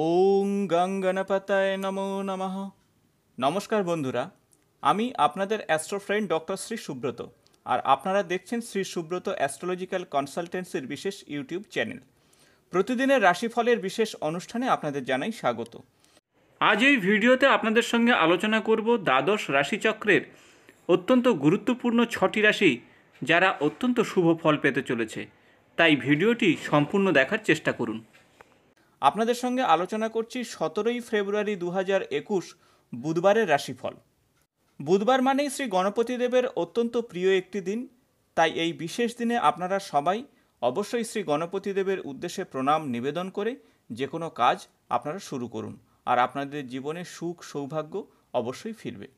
ওং গং গণপতায় নমো নমঃ নমস্কার বন্ধুরা আমি আপনাদের astro friend doctor Shri Subrata আর আপনারা দেখছেন শ্রী সুব্রত অ্যাস্ট্রোলজিক্যাল কনসালটেন্সির বিশেষ ইউটিউব চ্যানেল প্রতিদিনের রাশিফলের বিশেষ অনুষ্ঠানে আপনাদের জানাই স্বাগত আজ এই ভিডিওতে আপনাদের সঙ্গে আলোচনা করব দ্বাদশ রাশিচক্রের অত্যন্ত গুরুত্বপূর্ণ ছটি রাশি যারা অত্যন্ত শুভ ফল পেতে চলেছে তাই ভিডিওটি সম্পূর্ণ দেখার চেষ্টা করুন আপনাদের সঙ্গে আলোচনা করছি সতেরোই ফেব্রুয়ারি দু হাজার একুশ বুধবারের রাশিফল বুধবার মানেই শ্রী গণপতি দেবের অত্যন্ত প্রিয় একটি দিন তাই এই বিশেষ দিনে আপনারা সবাই অবশ্যই শ্রী গণপতি দেবের উদ্দেশ্যে প্রণাম নিবেদন করে যে কোনো কাজ আপনারা শুরু করুন আর আপনাদের জীবনে সুখ সৌভাগ্য অবশ্যই ফিরবে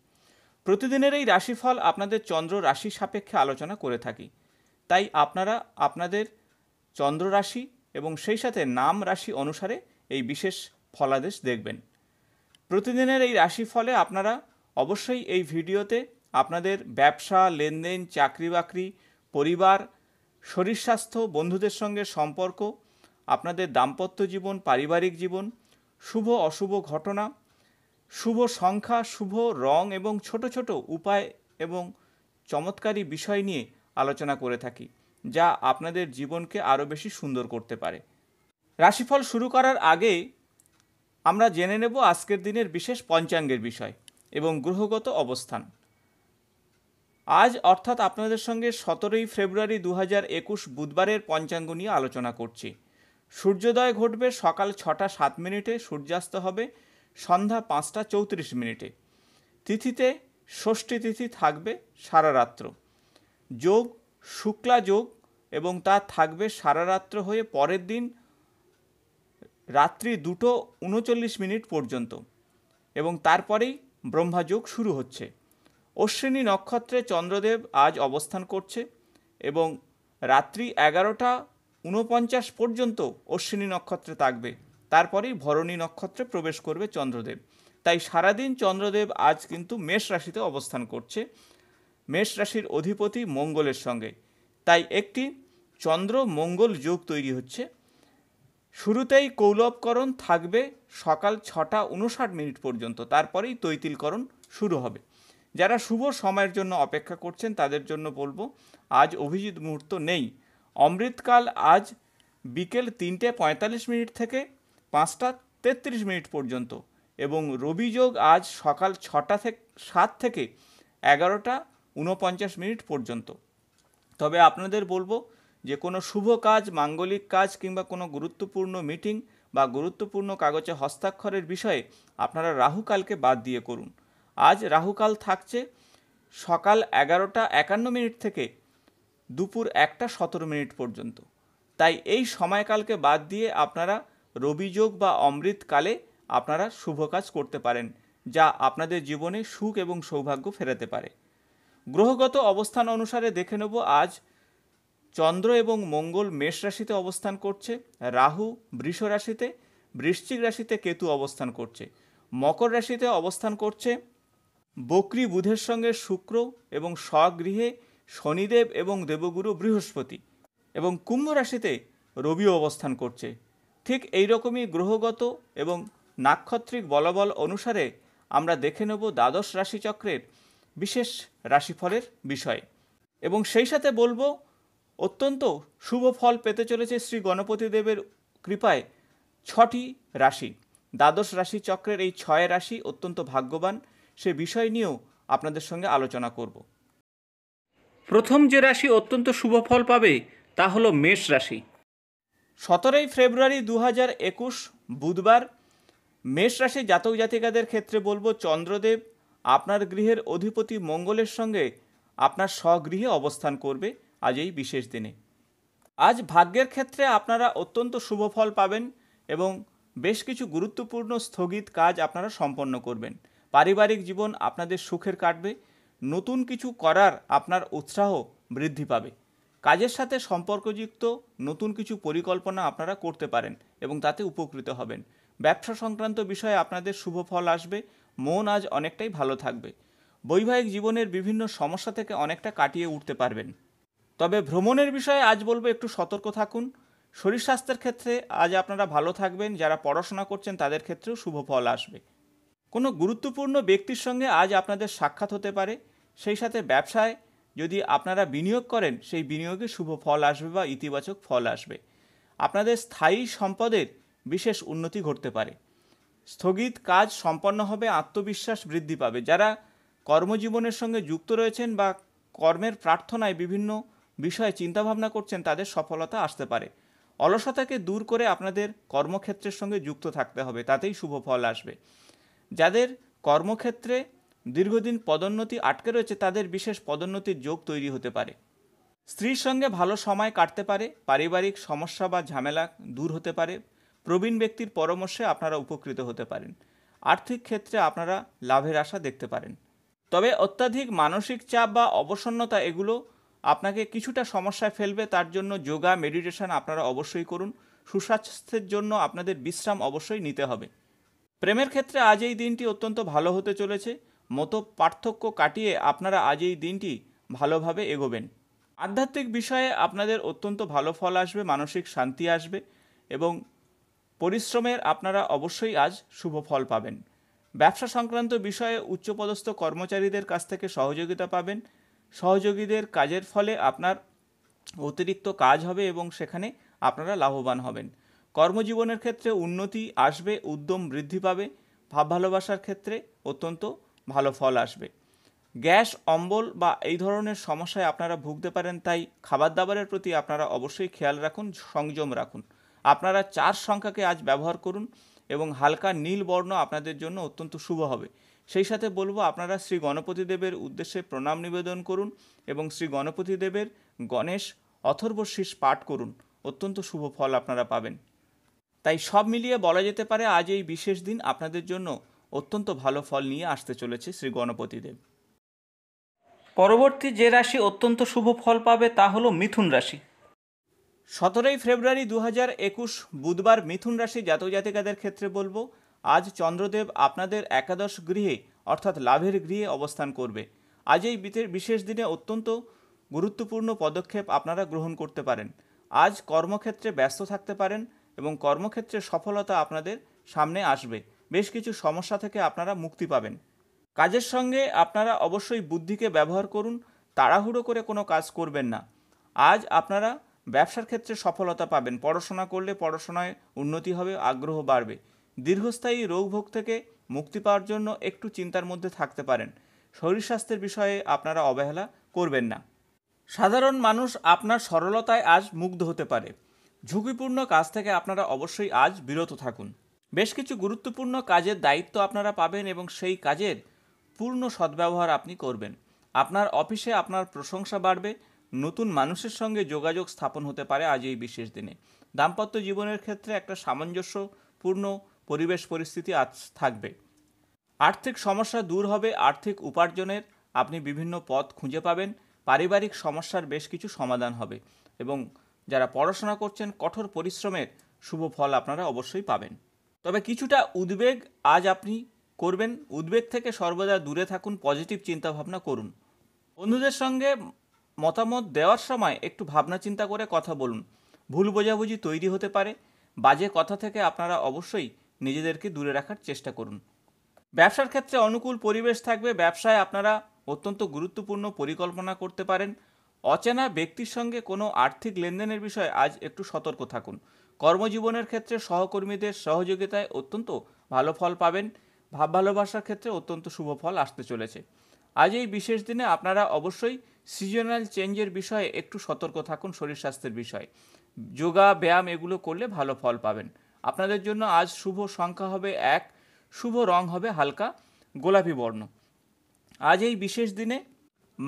প্রতিদিনের এই রাশিফল আপনাদের চন্দ্র রাশি সাপেক্ষে আলোচনা করে থাকি তাই আপনারা আপনাদের চন্দ্র রাশি এবং সেই সাথে নাম রাশি অনুসারে এই বিশেষ ফলাদেশ দেখবেন প্রতিদিনের এই রাশি ফলে আপনারা অবশ্যই এই ভিডিওতে আপনাদের ব্যবসা লেনদেন চাকরি বাকরি পরিবার শরীর স্বাস্থ্য বন্ধুদের সঙ্গে সম্পর্ক আপনাদের দাম্পত্য জীবন পারিবারিক জীবন শুভ অশুভ ঘটনা শুভ সংখ্যা শুভ রং এবং ছোট ছোট উপায় এবং চমৎকারী বিষয় নিয়ে আলোচনা করে থাকি যা আপনাদের জীবনকে আরও বেশি সুন্দর করতে পারে রাশিফল শুরু করার আগে আমরা জেনে নেব আজকের দিনের বিশেষ পঞ্চাঙ্গের বিষয় এবং গ্রহগত অবস্থান আজ অর্থাৎ আপনাদের সঙ্গে সতেরোই ফেব্রুয়ারি দু একুশ বুধবারের পঞ্চাঙ্গ নিয়ে আলোচনা করছি সূর্যোদয় ঘটবে সকাল ছটা সাত মিনিটে সূর্যাস্ত হবে সন্ধ্যা পাঁচটা চৌত্রিশ মিনিটে তিথিতে ষষ্ঠী তিথি থাকবে সারা রাত্র যোগ শুক্লা যোগ এবং তা থাকবে সারারাত্র হয়ে পরের দিন রাত্রি দুটো উনচল্লিশ মিনিট পর্যন্ত এবং তারপরেই ব্রহ্মাযোগ শুরু হচ্ছে অশ্বিনী নক্ষত্রে চন্দ্রদেব আজ অবস্থান করছে এবং রাত্রি এগারোটা ঊনপঞ্চাশ পর্যন্ত অশ্বিনী নক্ষত্রে থাকবে তারপরেই ভরণী নক্ষত্রে প্রবেশ করবে চন্দ্রদেব তাই সারাদিন চন্দ্রদেব আজ কিন্তু মেষ রাশিতে অবস্থান করছে মেষ রাশির অধিপতি মঙ্গলের সঙ্গে তাই একটি চন্দ্র মঙ্গল যোগ তৈরি হচ্ছে শুরুতেই কৌলবকরণ থাকবে সকাল ছটা উনষাট মিনিট পর্যন্ত তারপরেই তৈতিলকরণ শুরু হবে যারা শুভ সময়ের জন্য অপেক্ষা করছেন তাদের জন্য বলবো আজ অভিজিৎ মুহূর্ত নেই অমৃতকাল আজ বিকেল তিনটে পঁয়তাল্লিশ মিনিট থেকে পাঁচটা তেত্রিশ মিনিট পর্যন্ত এবং রবিযোগ আজ সকাল ছটা থেকে সাত থেকে এগারোটা উনপঞ্চাশ মিনিট পর্যন্ত তবে আপনাদের বলবো যে কোনো শুভ কাজ মাঙ্গলিক কাজ কিংবা কোনো গুরুত্বপূর্ণ মিটিং বা গুরুত্বপূর্ণ কাগজে হস্তাক্ষরের বিষয়ে আপনারা রাহুকালকে বাদ দিয়ে করুন আজ রাহুকাল থাকছে সকাল এগারোটা একান্ন মিনিট থেকে দুপুর একটা সতেরো মিনিট পর্যন্ত তাই এই সময়কালকে বাদ দিয়ে আপনারা রবিযোগ বা অমৃতকালে আপনারা শুভ কাজ করতে পারেন যা আপনাদের জীবনে সুখ এবং সৌভাগ্য ফেরাতে পারে গ্রহগত অবস্থান অনুসারে দেখে নেব আজ চন্দ্র এবং মঙ্গল মেষ রাশিতে অবস্থান করছে রাহু বৃষ রাশিতে বৃশ্চিক রাশিতে কেতু অবস্থান করছে মকর রাশিতে অবস্থান করছে বকরি বুধের সঙ্গে শুক্র এবং স্বগৃহে শনিদেব এবং দেবগুরু বৃহস্পতি এবং কুম্ভ রাশিতে রবিও অবস্থান করছে ঠিক এই রকমই গ্রহগত এবং নাক্ষত্রিক বলবল অনুসারে আমরা দেখে নেব দ্বাদশ রাশিচক্রের বিশেষ রাশিফলের বিষয় এবং সেই সাথে বলবো অত্যন্ত শুভ ফল পেতে চলেছে শ্রী গণপতি দেবের কৃপায় ছটি রাশি দ্বাদশ রাশি চক্রের এই ছয় রাশি অত্যন্ত ভাগ্যবান সে বিষয় নিয়েও আপনাদের সঙ্গে আলোচনা করব প্রথম যে রাশি অত্যন্ত শুভ ফল পাবে তা হলো মেষ রাশি সতেরোই ফেব্রুয়ারি দু হাজার একুশ বুধবার মেষ রাশি জাতক জাতিকাদের ক্ষেত্রে বলবো চন্দ্রদেব আপনার গৃহের অধিপতি মঙ্গলের সঙ্গে আপনার স্বগৃহে অবস্থান করবে আজ এই বিশেষ দিনে আজ ভাগ্যের ক্ষেত্রে আপনারা অত্যন্ত শুভ ফল পাবেন এবং বেশ কিছু গুরুত্বপূর্ণ স্থগিত কাজ আপনারা সম্পন্ন করবেন পারিবারিক জীবন আপনাদের সুখের কাটবে নতুন কিছু করার আপনার উৎসাহ বৃদ্ধি পাবে কাজের সাথে সম্পর্কযুক্ত নতুন কিছু পরিকল্পনা আপনারা করতে পারেন এবং তাতে উপকৃত হবেন ব্যবসা সংক্রান্ত বিষয়ে আপনাদের শুভ ফল আসবে মন আজ অনেকটাই ভালো থাকবে বৈবাহিক জীবনের বিভিন্ন সমস্যা থেকে অনেকটা কাটিয়ে উঠতে পারবেন তবে ভ্রমণের বিষয়ে আজ বলবো একটু সতর্ক থাকুন শরীর স্বাস্থ্যের ক্ষেত্রে আজ আপনারা ভালো থাকবেন যারা পড়াশোনা করছেন তাদের ক্ষেত্রেও শুভ ফল আসবে কোনো গুরুত্বপূর্ণ ব্যক্তির সঙ্গে আজ আপনাদের সাক্ষাৎ হতে পারে সেই সাথে ব্যবসায় যদি আপনারা বিনিয়োগ করেন সেই বিনিয়োগে শুভ ফল আসবে বা ইতিবাচক ফল আসবে আপনাদের স্থায়ী সম্পদের বিশেষ উন্নতি ঘটতে পারে স্থগিত কাজ সম্পন্ন হবে আত্মবিশ্বাস বৃদ্ধি পাবে যারা কর্মজীবনের সঙ্গে যুক্ত রয়েছেন বা কর্মের প্রার্থনায় বিভিন্ন বিষয়ে চিন্তাভাবনা করছেন তাদের সফলতা আসতে পারে অলসতাকে দূর করে আপনাদের কর্মক্ষেত্রের সঙ্গে যুক্ত থাকতে হবে তাতেই শুভ ফল আসবে যাদের কর্মক্ষেত্রে দীর্ঘদিন পদোন্নতি আটকে রয়েছে তাদের বিশেষ পদোন্নতির যোগ তৈরি হতে পারে স্ত্রীর সঙ্গে ভালো সময় কাটতে পারে পারিবারিক সমস্যা বা ঝামেলা দূর হতে পারে প্রবীণ ব্যক্তির পরামর্শে আপনারা উপকৃত হতে পারেন আর্থিক ক্ষেত্রে আপনারা লাভের আশা দেখতে পারেন তবে অত্যাধিক মানসিক চাপ বা অবসন্নতা এগুলো আপনাকে কিছুটা সমস্যায় ফেলবে তার জন্য যোগা মেডিটেশন আপনারা অবশ্যই করুন সুস্বাস্থ্যের জন্য আপনাদের বিশ্রাম অবশ্যই নিতে হবে প্রেমের ক্ষেত্রে আজ এই দিনটি অত্যন্ত ভালো হতে চলেছে মতো পার্থক্য কাটিয়ে আপনারা আজ এই দিনটি ভালোভাবে এগোবেন আধ্যাত্মিক বিষয়ে আপনাদের অত্যন্ত ভালো ফল আসবে মানসিক শান্তি আসবে এবং পরিশ্রমের আপনারা অবশ্যই আজ শুভ ফল পাবেন ব্যবসা সংক্রান্ত বিষয়ে উচ্চপদস্থ কর্মচারীদের কাছ থেকে সহযোগিতা পাবেন সহযোগীদের কাজের ফলে আপনার অতিরিক্ত কাজ হবে এবং সেখানে আপনারা লাভবান হবেন কর্মজীবনের ক্ষেত্রে উন্নতি আসবে উদ্যম বৃদ্ধি পাবে ভাব ভালোবাসার ক্ষেত্রে অত্যন্ত ভালো ফল আসবে গ্যাস অম্বল বা এই ধরনের সমস্যায় আপনারা ভুগতে পারেন তাই খাবার দাবারের প্রতি আপনারা অবশ্যই খেয়াল রাখুন সংযম রাখুন আপনারা চার সংখ্যাকে আজ ব্যবহার করুন এবং হালকা নীল বর্ণ আপনাদের জন্য অত্যন্ত শুভ হবে সেই সাথে বলবো আপনারা শ্রী গণপতি দেবের উদ্দেশ্যে প্রণাম নিবেদন করুন এবং শ্রী গণপতি দেবের গণেশ অথর্বশীষ পাঠ করুন অত্যন্ত শুভ ফল আপনারা পাবেন তাই সব মিলিয়ে বলা যেতে পারে আজ এই বিশেষ দিন আপনাদের জন্য অত্যন্ত ভালো ফল নিয়ে আসতে চলেছে শ্রী গণপতি দেব পরবর্তী যে রাশি অত্যন্ত শুভ ফল পাবে তা হলো মিথুন রাশি সতেরোই ফেব্রুয়ারি দু হাজার একুশ বুধবার মিথুন রাশি জাতিকাদের ক্ষেত্রে বলবো আজ চন্দ্রদেব আপনাদের একাদশ গৃহে অর্থাৎ লাভের গৃহে অবস্থান করবে আজ এই বিশেষ দিনে অত্যন্ত গুরুত্বপূর্ণ পদক্ষেপ আপনারা গ্রহণ করতে পারেন আজ কর্মক্ষেত্রে ব্যস্ত থাকতে পারেন এবং কর্মক্ষেত্রে সফলতা আপনাদের সামনে আসবে বেশ কিছু সমস্যা থেকে আপনারা মুক্তি পাবেন কাজের সঙ্গে আপনারা অবশ্যই বুদ্ধিকে ব্যবহার করুন তাড়াহুড়ো করে কোনো কাজ করবেন না আজ আপনারা ব্যবসার ক্ষেত্রে সফলতা পাবেন পড়াশোনা করলে পড়াশোনায় উন্নতি হবে আগ্রহ বাড়বে দীর্ঘস্থায়ী রোগভোগ থেকে মুক্তি পাওয়ার জন্য একটু চিন্তার মধ্যে থাকতে পারেন শরীর স্বাস্থ্যের বিষয়ে আপনারা অবহেলা করবেন না সাধারণ মানুষ আপনার সরলতায় আজ মুগ্ধ হতে পারে ঝুঁকিপূর্ণ কাজ থেকে আপনারা অবশ্যই আজ বিরত থাকুন বেশ কিছু গুরুত্বপূর্ণ কাজের দায়িত্ব আপনারা পাবেন এবং সেই কাজের পূর্ণ সদ্ব্যবহার আপনি করবেন আপনার অফিসে আপনার প্রশংসা বাড়বে নতুন মানুষের সঙ্গে যোগাযোগ স্থাপন হতে পারে আজ এই বিশেষ দিনে দাম্পত্য জীবনের ক্ষেত্রে একটা সামঞ্জস্যপূর্ণ পরিবেশ পরিস্থিতি আজ থাকবে আর্থিক সমস্যা দূর হবে আর্থিক উপার্জনের আপনি বিভিন্ন পথ খুঁজে পাবেন পারিবারিক সমস্যার বেশ কিছু সমাধান হবে এবং যারা পড়াশোনা করছেন কঠোর পরিশ্রমের শুভ ফল আপনারা অবশ্যই পাবেন তবে কিছুটা উদ্বেগ আজ আপনি করবেন উদ্বেগ থেকে সর্বদা দূরে থাকুন পজিটিভ চিন্তাভাবনা করুন বন্ধুদের সঙ্গে মতামত দেওয়ার সময় একটু ভাবনা চিন্তা করে কথা বলুন ভুল বোঝাবুঝি তৈরি হতে পারে বাজে কথা থেকে আপনারা অবশ্যই নিজেদেরকে দূরে রাখার চেষ্টা করুন ব্যবসার ক্ষেত্রে অনুকূল পরিবেশ থাকবে ব্যবসায় আপনারা অত্যন্ত গুরুত্বপূর্ণ পরিকল্পনা করতে পারেন অচেনা ব্যক্তির সঙ্গে কোনো আর্থিক লেনদেনের বিষয়ে আজ একটু সতর্ক থাকুন কর্মজীবনের ক্ষেত্রে সহকর্মীদের সহযোগিতায় অত্যন্ত ভালো ফল পাবেন ভাব ভালোবাসার ক্ষেত্রে অত্যন্ত শুভ ফল আসতে চলেছে আজ এই বিশেষ দিনে আপনারা অবশ্যই সিজনাল চেঞ্জের বিষয়ে একটু সতর্ক থাকুন শরীর স্বাস্থ্যের বিষয়ে যোগা ব্যায়াম এগুলো করলে ভালো ফল পাবেন আপনাদের জন্য আজ শুভ সংখ্যা হবে এক শুভ রং হবে হালকা গোলাপি বর্ণ আজ এই বিশেষ দিনে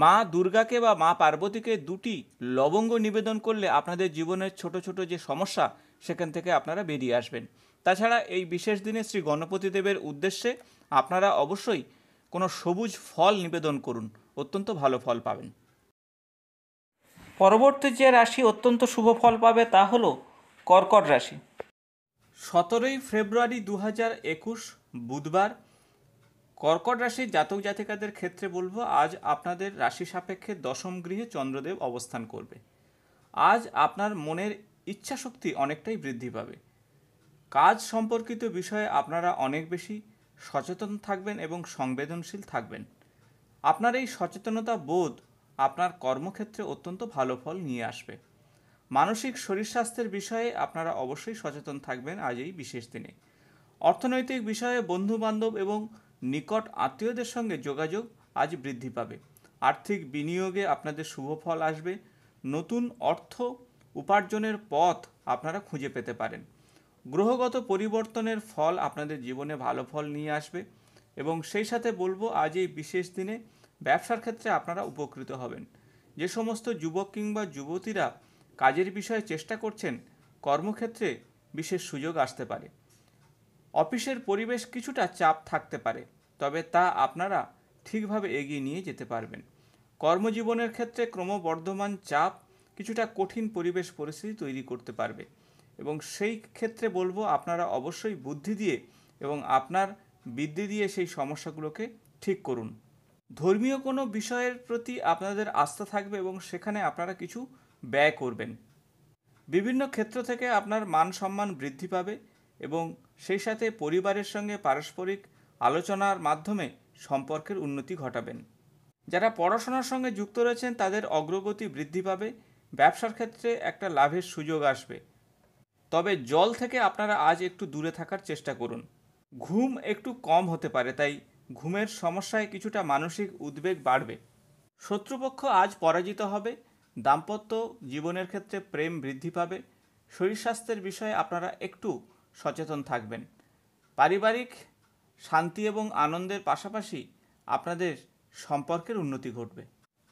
মা দুর্গাকে বা মা পার্বতীকে দুটি লবঙ্গ নিবেদন করলে আপনাদের জীবনের ছোট ছোট যে সমস্যা সেখান থেকে আপনারা বেরিয়ে আসবেন তাছাড়া এই বিশেষ দিনে শ্রী গণপতি দেবের উদ্দেশ্যে আপনারা অবশ্যই কোনো সবুজ ফল নিবেদন করুন অত্যন্ত ভালো ফল পাবেন পরবর্তী যে রাশি অত্যন্ত শুভ ফল পাবে তা হল কর্কট রাশি সতেরোই ফেব্রুয়ারি দু একুশ বুধবার কর্কট রাশির জাতক জাতিকাদের ক্ষেত্রে বলবো আজ আপনাদের রাশি সাপেক্ষে দশম গৃহে চন্দ্রদেব অবস্থান করবে আজ আপনার মনের ইচ্ছা শক্তি অনেকটাই বৃদ্ধি পাবে কাজ সম্পর্কিত বিষয়ে আপনারা অনেক বেশি সচেতন থাকবেন এবং সংবেদনশীল থাকবেন আপনার এই সচেতনতা বোধ আপনার কর্মক্ষেত্রে অত্যন্ত ভালো ফল নিয়ে আসবে মানসিক শরীর স্বাস্থ্যের বিষয়ে আপনারা অবশ্যই সচেতন থাকবেন আজ এই বিশেষ দিনে অর্থনৈতিক বিষয়ে বন্ধুবান্ধব এবং নিকট আত্মীয়দের সঙ্গে যোগাযোগ আজ বৃদ্ধি পাবে আর্থিক বিনিয়োগে আপনাদের শুভ ফল আসবে নতুন অর্থ উপার্জনের পথ আপনারা খুঁজে পেতে পারেন গ্রহগত পরিবর্তনের ফল আপনাদের জীবনে ভালো ফল নিয়ে আসবে এবং সেই সাথে বলবো আজ এই বিশেষ দিনে ব্যবসার ক্ষেত্রে আপনারা উপকৃত হবেন যে সমস্ত যুবক কিংবা যুবতীরা কাজের বিষয়ে চেষ্টা করছেন কর্মক্ষেত্রে বিশেষ সুযোগ আসতে পারে অফিসের পরিবেশ কিছুটা চাপ থাকতে পারে তবে তা আপনারা ঠিকভাবে এগিয়ে নিয়ে যেতে পারবেন কর্মজীবনের ক্ষেত্রে ক্রমবর্ধমান চাপ কিছুটা কঠিন পরিবেশ পরিস্থিতি তৈরি করতে পারবে এবং সেই ক্ষেত্রে বলবো আপনারা অবশ্যই বুদ্ধি দিয়ে এবং আপনার বিদ্যে দিয়ে সেই সমস্যাগুলোকে ঠিক করুন ধর্মীয় কোনো বিষয়ের প্রতি আপনাদের আস্থা থাকবে এবং সেখানে আপনারা কিছু ব্যয় করবেন বিভিন্ন ক্ষেত্র থেকে আপনার মান সম্মান বৃদ্ধি পাবে এবং সেই সাথে পরিবারের সঙ্গে পারস্পরিক আলোচনার মাধ্যমে সম্পর্কের উন্নতি ঘটাবেন যারা পড়াশোনার সঙ্গে যুক্ত রয়েছেন তাদের অগ্রগতি বৃদ্ধি পাবে ব্যবসার ক্ষেত্রে একটা লাভের সুযোগ আসবে তবে জল থেকে আপনারা আজ একটু দূরে থাকার চেষ্টা করুন ঘুম একটু কম হতে পারে তাই ঘুমের সমস্যায় কিছুটা মানসিক উদ্বেগ বাড়বে শত্রুপক্ষ আজ পরাজিত হবে দাম্পত্য জীবনের ক্ষেত্রে প্রেম বৃদ্ধি পাবে শরীর স্বাস্থ্যের বিষয়ে আপনারা একটু সচেতন থাকবেন পারিবারিক শান্তি এবং আনন্দের পাশাপাশি আপনাদের সম্পর্কের উন্নতি ঘটবে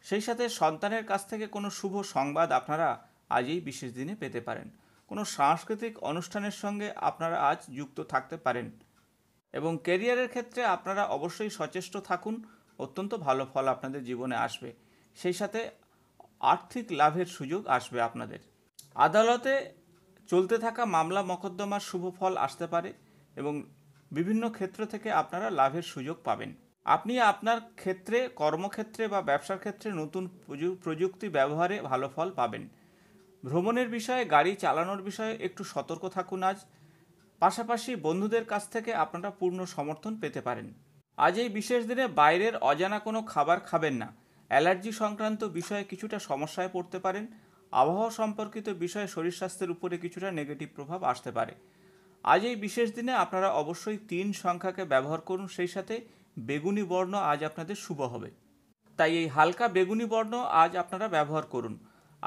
সেই সাথে সন্তানের কাছ থেকে কোনো শুভ সংবাদ আপনারা আজ এই বিশেষ দিনে পেতে পারেন কোনো সাংস্কৃতিক অনুষ্ঠানের সঙ্গে আপনারা আজ যুক্ত থাকতে পারেন এবং কেরিয়ারের ক্ষেত্রে আপনারা অবশ্যই সচেষ্ট থাকুন অত্যন্ত ভালো ফল আপনাদের জীবনে আসবে সেই সাথে আর্থিক লাভের সুযোগ আসবে আপনাদের আদালতে চলতে থাকা মামলা মকদ্দমার শুভ ফল আসতে পারে এবং বিভিন্ন ক্ষেত্র থেকে আপনারা লাভের সুযোগ পাবেন আপনি আপনার ক্ষেত্রে কর্মক্ষেত্রে বা ব্যবসার ক্ষেত্রে নতুন প্রযুক্তি ব্যবহারে ভালো ফল পাবেন ভ্রমণের বিষয়ে গাড়ি চালানোর বিষয়ে একটু সতর্ক থাকুন আজ পাশাপাশি বন্ধুদের কাছ থেকে আপনারা পূর্ণ সমর্থন পেতে পারেন আজ এই বিশেষ দিনে বাইরের অজানা কোনো খাবার খাবেন না অ্যালার্জি সংক্রান্ত বিষয়ে কিছুটা সমস্যায় পড়তে পারেন আবহাওয়া সম্পর্কিত বিষয়ে শরীর স্বাস্থ্যের উপরে কিছুটা নেগেটিভ প্রভাব আসতে পারে আজ এই বিশেষ দিনে আপনারা অবশ্যই তিন সংখ্যাকে ব্যবহার করুন সেই সাথে বেগুনি বর্ণ আজ আপনাদের শুভ হবে তাই এই হালকা বেগুনি বর্ণ আজ আপনারা ব্যবহার করুন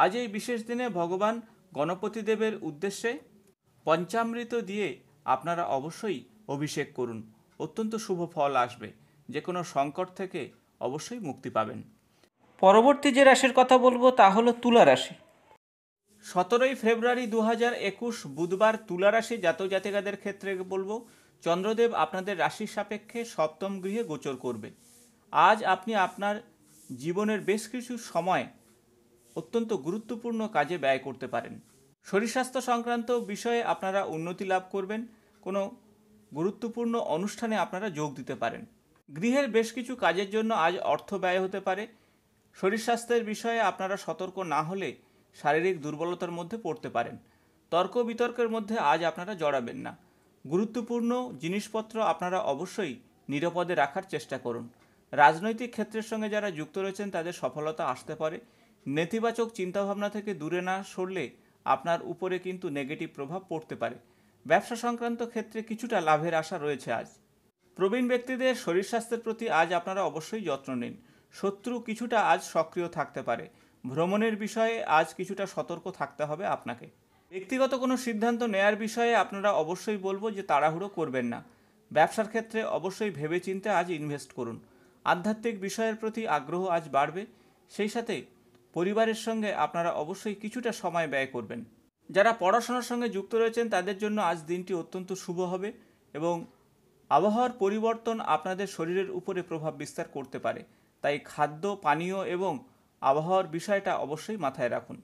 আজ এই বিশেষ দিনে ভগবান গণপতি দেবের উদ্দেশ্যে পঞ্চামৃত দিয়ে আপনারা অবশ্যই অভিষেক করুন অত্যন্ত শুভ ফল আসবে যে কোনো সংকট থেকে অবশ্যই মুক্তি পাবেন পরবর্তী যে রাশির কথা বলবো তা হলো তুলা রাশি সতেরোই ফেব্রুয়ারি দু হাজার একুশ বুধবার তুলা রাশি জাত জাতিকাদের ক্ষেত্রে বলবো চন্দ্রদেব আপনাদের রাশির সাপেক্ষে সপ্তম গৃহে গোচর করবে আজ আপনি আপনার জীবনের বেশ কিছু সময় অত্যন্ত গুরুত্বপূর্ণ কাজে ব্যয় করতে পারেন শরীর স্বাস্থ্য সংক্রান্ত বিষয়ে আপনারা উন্নতি লাভ করবেন কোনো গুরুত্বপূর্ণ অনুষ্ঠানে আপনারা যোগ দিতে পারেন গৃহের বেশ কিছু কাজের জন্য আজ অর্থ ব্যয় হতে পারে শরীর স্বাস্থ্যের বিষয়ে আপনারা সতর্ক না হলে শারীরিক দুর্বলতার মধ্যে পড়তে পারেন তর্ক বিতর্কের মধ্যে আজ আপনারা জড়াবেন না গুরুত্বপূর্ণ জিনিসপত্র আপনারা অবশ্যই নিরাপদে রাখার চেষ্টা করুন রাজনৈতিক ক্ষেত্রের সঙ্গে যারা যুক্ত রয়েছেন তাদের সফলতা আসতে পারে নেতিবাচক চিন্তাভাবনা থেকে দূরে না সরলে আপনার উপরে কিন্তু নেগেটিভ প্রভাব পড়তে পারে ব্যবসা সংক্রান্ত ক্ষেত্রে কিছুটা লাভের আশা রয়েছে আজ প্রবীণ ব্যক্তিদের শরীর স্বাস্থ্যের প্রতি আজ আপনারা অবশ্যই যত্ন নিন শত্রু কিছুটা আজ সক্রিয় থাকতে পারে ভ্রমণের বিষয়ে আজ কিছুটা সতর্ক থাকতে হবে আপনাকে ব্যক্তিগত কোনো সিদ্ধান্ত নেয়ার বিষয়ে আপনারা অবশ্যই বলবো যে তাড়াহুড়ো করবেন না ব্যবসার ক্ষেত্রে অবশ্যই ভেবেচিন্তে আজ ইনভেস্ট করুন আধ্যাত্মিক বিষয়ের প্রতি আগ্রহ আজ বাড়বে সেই সাথে পরিবারের সঙ্গে আপনারা অবশ্যই কিছুটা সময় ব্যয় করবেন যারা পড়াশোনার সঙ্গে যুক্ত রয়েছেন তাদের জন্য আজ দিনটি অত্যন্ত শুভ হবে এবং আবহাওয়ার পরিবর্তন আপনাদের শরীরের উপরে প্রভাব বিস্তার করতে পারে তাই খাদ্য পানীয় এবং আবহাওয়ার বিষয়টা অবশ্যই মাথায় রাখুন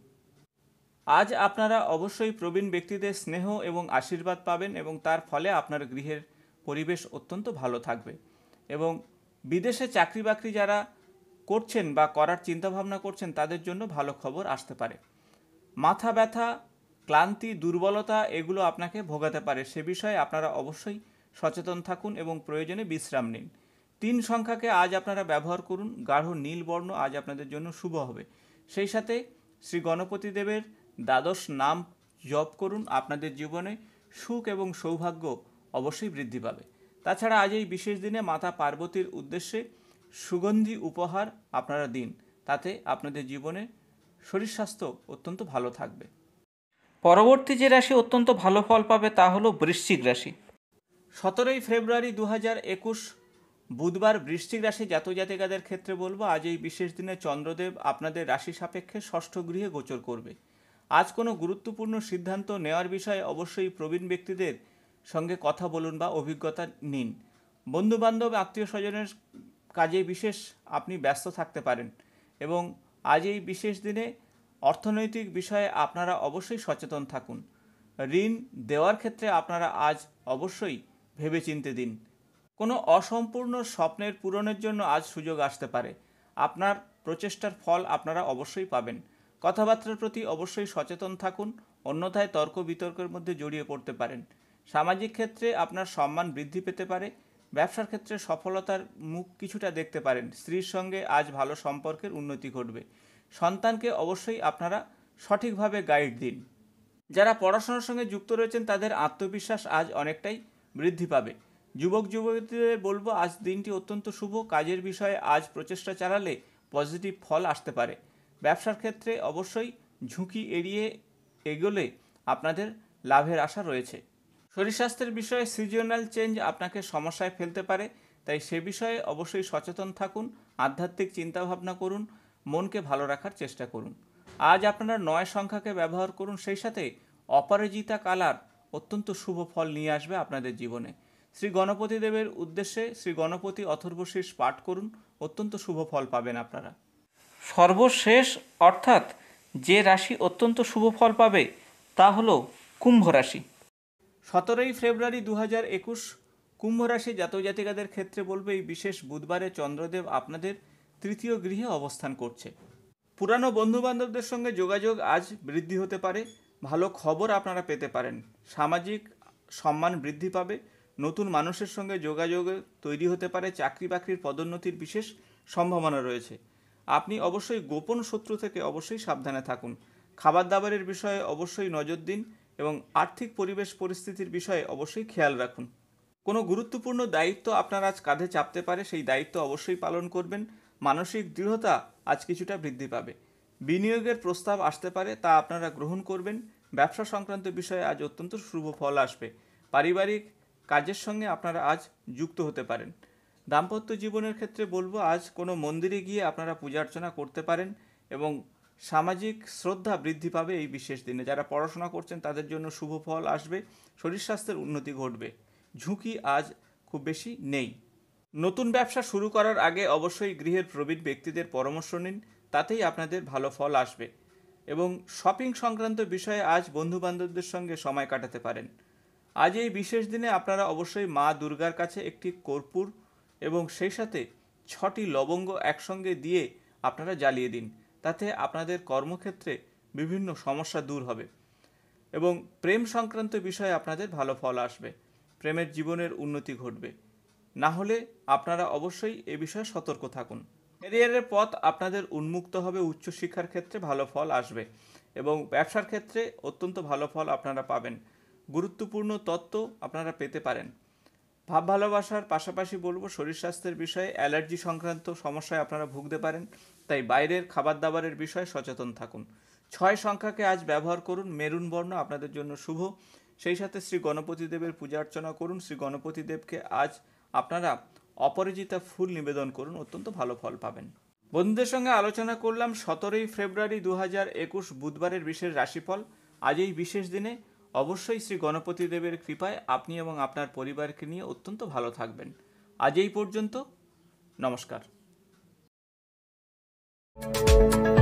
আজ আপনারা অবশ্যই প্রবীণ ব্যক্তিদের স্নেহ এবং আশীর্বাদ পাবেন এবং তার ফলে আপনার গৃহের পরিবেশ অত্যন্ত ভালো থাকবে এবং বিদেশে চাকরি বাকরি যারা করছেন বা করার চিন্তাভাবনা করছেন তাদের জন্য ভালো খবর আসতে পারে মাথা ব্যথা ক্লান্তি দুর্বলতা এগুলো আপনাকে ভোগাতে পারে সে বিষয়ে আপনারা অবশ্যই সচেতন থাকুন এবং প্রয়োজনে বিশ্রাম নিন তিন সংখ্যাকে আজ আপনারা ব্যবহার করুন গাঢ় নীল বর্ণ আজ আপনাদের জন্য শুভ হবে সেই সাথে শ্রী গণপতি দেবের দ্বাদশ নাম জপ করুন আপনাদের জীবনে সুখ এবং সৌভাগ্য অবশ্যই বৃদ্ধি পাবে তাছাড়া আজ এই বিশেষ দিনে মাতা পার্বতীর উদ্দেশ্যে সুগন্ধি উপহার আপনারা দিন তাতে আপনাদের জীবনে শরীর স্বাস্থ্য অত্যন্ত ভালো থাকবে পরবর্তী যে রাশি অত্যন্ত ভালো ফল পাবে তা হলো বৃশ্চিক রাশি সতেরোই ফেব্রুয়ারি দু হাজার একুশ বুধবার বৃশ্চিক রাশি জাতজাতিকাদের ক্ষেত্রে বলবো আজ এই বিশেষ দিনে চন্দ্রদেব আপনাদের রাশি সাপেক্ষে ষষ্ঠ গৃহে গোচর করবে আজ কোনো গুরুত্বপূর্ণ সিদ্ধান্ত নেওয়ার বিষয়ে অবশ্যই প্রবীণ ব্যক্তিদের সঙ্গে কথা বলুন বা অভিজ্ঞতা নিন বন্ধুবান্ধব আত্মীয় স্বজনের কাজে বিশেষ আপনি ব্যস্ত থাকতে পারেন এবং আজ এই বিশেষ দিনে অর্থনৈতিক বিষয়ে আপনারা অবশ্যই সচেতন থাকুন ঋণ দেওয়ার ক্ষেত্রে আপনারা আজ অবশ্যই ভেবেচিন্তে দিন কোনো অসম্পূর্ণ স্বপ্নের পূরণের জন্য আজ সুযোগ আসতে পারে আপনার প্রচেষ্টার ফল আপনারা অবশ্যই পাবেন কথাবার্তার প্রতি অবশ্যই সচেতন থাকুন অন্যথায় তর্ক বিতর্কের মধ্যে জড়িয়ে পড়তে পারেন সামাজিক ক্ষেত্রে আপনার সম্মান বৃদ্ধি পেতে পারে ব্যবসার ক্ষেত্রে সফলতার মুখ কিছুটা দেখতে পারেন স্ত্রীর সঙ্গে আজ ভালো সম্পর্কের উন্নতি ঘটবে সন্তানকে অবশ্যই আপনারা সঠিকভাবে গাইড দিন যারা পড়াশোনার সঙ্গে যুক্ত রয়েছেন তাদের আত্মবিশ্বাস আজ অনেকটাই বৃদ্ধি পাবে যুবক যুবতীদের বলবো আজ দিনটি অত্যন্ত শুভ কাজের বিষয়ে আজ প্রচেষ্টা চালালে পজিটিভ ফল আসতে পারে ব্যবসার ক্ষেত্রে অবশ্যই ঝুঁকি এড়িয়ে এগোলে আপনাদের লাভের আশা রয়েছে শরীর স্বাস্থ্যের বিষয়ে সিজনাল চেঞ্জ আপনাকে সমস্যায় ফেলতে পারে তাই সে বিষয়ে অবশ্যই সচেতন থাকুন আধ্যাত্মিক চিন্তাভাবনা করুন মনকে ভালো রাখার চেষ্টা করুন আজ আপনারা নয় সংখ্যাকে ব্যবহার করুন সেই সাথে অপরাজিতা কালার অত্যন্ত শুভ ফল নিয়ে আসবে আপনাদের জীবনে শ্রী গণপতি দেবের উদ্দেশ্যে শ্রী গণপতি অথর্বশীষ পাঠ করুন অত্যন্ত শুভ ফল পাবেন আপনারা সর্বশেষ অর্থাৎ যে রাশি অত্যন্ত শুভ ফল পাবে তা হলো কুম্ভ রাশি সতেরোই ফেব্রুয়ারি দু হাজার একুশ কুম্ভ রাশি জাতিকাদের ক্ষেত্রে বলবে এই বিশেষ বুধবারে চন্দ্রদেব আপনাদের তৃতীয় গৃহে অবস্থান করছে পুরানো বন্ধুবান্ধবদের সঙ্গে যোগাযোগ আজ বৃদ্ধি হতে পারে ভালো খবর আপনারা পেতে পারেন সামাজিক সম্মান বৃদ্ধি পাবে নতুন মানুষের সঙ্গে যোগাযোগ তৈরি হতে পারে চাকরি বাকরির পদোন্নতির বিশেষ সম্ভাবনা রয়েছে আপনি অবশ্যই গোপন শত্রু থেকে অবশ্যই সাবধানে থাকুন খাবার দাবারের বিষয়ে অবশ্যই নজর দিন এবং আর্থিক পরিবেশ পরিস্থিতির বিষয়ে অবশ্যই খেয়াল রাখুন কোনো গুরুত্বপূর্ণ দায়িত্ব আপনার আজ কাঁধে চাপতে পারে সেই দায়িত্ব অবশ্যই পালন করবেন মানসিক দৃঢ়তা আজ কিছুটা বৃদ্ধি পাবে বিনিয়োগের প্রস্তাব আসতে পারে তা আপনারা গ্রহণ করবেন ব্যবসা সংক্রান্ত বিষয়ে আজ অত্যন্ত শুভ ফল আসবে পারিবারিক কাজের সঙ্গে আপনারা আজ যুক্ত হতে পারেন দাম্পত্য জীবনের ক্ষেত্রে বলবো আজ কোনো মন্দিরে গিয়ে আপনারা পূজা অর্চনা করতে পারেন এবং সামাজিক শ্রদ্ধা বৃদ্ধি পাবে এই বিশেষ দিনে যারা পড়াশোনা করছেন তাদের জন্য শুভ ফল আসবে শরীর স্বাস্থ্যের উন্নতি ঘটবে ঝুঁকি আজ খুব বেশি নেই নতুন ব্যবসা শুরু করার আগে অবশ্যই গৃহের প্রবীণ ব্যক্তিদের পরামর্শ নিন তাতেই আপনাদের ভালো ফল আসবে এবং শপিং সংক্রান্ত বিষয়ে আজ বন্ধুবান্ধবদের সঙ্গে সময় কাটাতে পারেন আজ এই বিশেষ দিনে আপনারা অবশ্যই মা দুর্গার কাছে একটি কর্পূর এবং সেই সাথে ছটি লবঙ্গ একসঙ্গে দিয়ে আপনারা জ্বালিয়ে দিন তাতে আপনাদের কর্মক্ষেত্রে বিভিন্ন সমস্যা দূর হবে এবং প্রেম সংক্রান্ত বিষয়ে আপনাদের ভালো ফল আসবে প্রেমের জীবনের উন্নতি ঘটবে না হলে আপনারা অবশ্যই এ বিষয়ে সতর্ক থাকুন ক্যারিয়ারের পথ আপনাদের উন্মুক্ত হবে উচ্চশিক্ষার ক্ষেত্রে ভালো ফল আসবে এবং ব্যবসার ক্ষেত্রে অত্যন্ত ভালো ফল আপনারা পাবেন গুরুত্বপূর্ণ তত্ত্ব আপনারা পেতে পারেন ভাব ভালোবাসার পাশাপাশি বলবো শরীর স্বাস্থ্যের বিষয়ে অ্যালার্জি সংক্রান্ত সমস্যায় আপনারা ভুগতে পারেন তাই বাইরের খাবার দাবারের বিষয়ে সচেতন থাকুন ছয় সংখ্যাকে আজ ব্যবহার করুন মেরুন বর্ণ আপনাদের জন্য শুভ সেই সাথে শ্রী গণপতি দেবের পূজা অর্চনা করুন শ্রী গণপতি দেবকে আজ আপনারা অপরাজিতা ফুল নিবেদন করুন অত্যন্ত ভালো ফল পাবেন বন্ধুদের সঙ্গে আলোচনা করলাম সতেরোই ফেব্রুয়ারি দু হাজার একুশ বুধবারের বিশেষ রাশিফল আজ এই বিশেষ দিনে অবশ্যই শ্রী গণপতি দেবের কৃপায় আপনি এবং আপনার পরিবারকে নিয়ে অত্যন্ত ভালো থাকবেন আজ এই পর্যন্ত নমস্কার